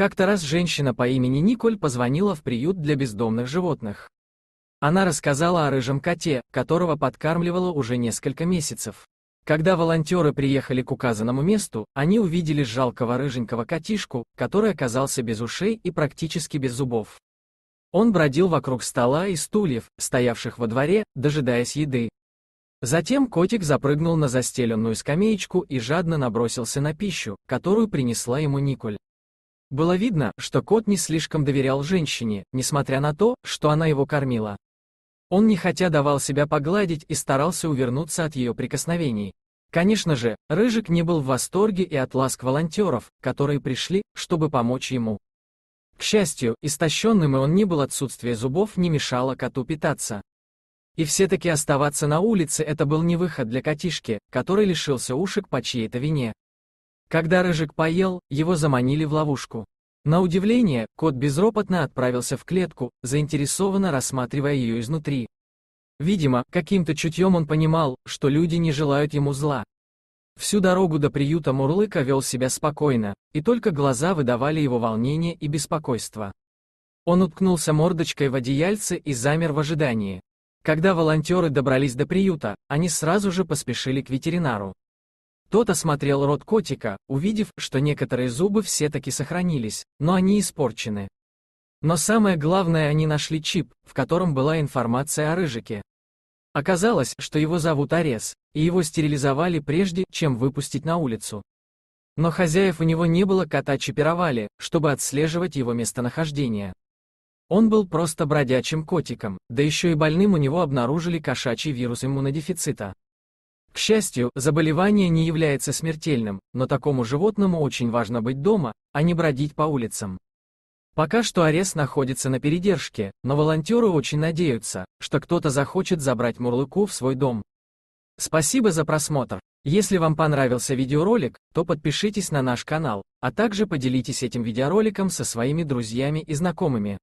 Как-то раз женщина по имени Николь позвонила в приют для бездомных животных. Она рассказала о рыжем коте, которого подкармливала уже несколько месяцев. Когда волонтеры приехали к указанному месту, они увидели жалкого рыженького котишку, который оказался без ушей и практически без зубов. Он бродил вокруг стола и стульев, стоявших во дворе, дожидаясь еды. Затем котик запрыгнул на застеленную скамеечку и жадно набросился на пищу, которую принесла ему Николь. Было видно, что кот не слишком доверял женщине, несмотря на то, что она его кормила. Он нехотя давал себя погладить и старался увернуться от ее прикосновений. Конечно же, Рыжик не был в восторге и от ласк волонтеров, которые пришли, чтобы помочь ему. К счастью, истощенным и он не был отсутствие зубов не мешало коту питаться. И все-таки оставаться на улице это был не выход для котишки, который лишился ушек по чьей-то вине. Когда Рыжик поел, его заманили в ловушку. На удивление, кот безропотно отправился в клетку, заинтересованно рассматривая ее изнутри. Видимо, каким-то чутьем он понимал, что люди не желают ему зла. Всю дорогу до приюта Мурлыка вел себя спокойно, и только глаза выдавали его волнение и беспокойство. Он уткнулся мордочкой в одеяльце и замер в ожидании. Когда волонтеры добрались до приюта, они сразу же поспешили к ветеринару. Тот осмотрел рот котика, увидев, что некоторые зубы все-таки сохранились, но они испорчены. Но самое главное, они нашли чип, в котором была информация о Рыжике. Оказалось, что его зовут Арес, и его стерилизовали прежде, чем выпустить на улицу. Но хозяев у него не было, кота чипировали, чтобы отслеживать его местонахождение. Он был просто бродячим котиком, да еще и больным у него обнаружили кошачий вирус иммунодефицита счастью, заболевание не является смертельным, но такому животному очень важно быть дома, а не бродить по улицам. Пока что арест находится на передержке, но волонтеры очень надеются, что кто-то захочет забрать Мурлыку в свой дом. Спасибо за просмотр. Если вам понравился видеоролик, то подпишитесь на наш канал, а также поделитесь этим видеороликом со своими друзьями и знакомыми.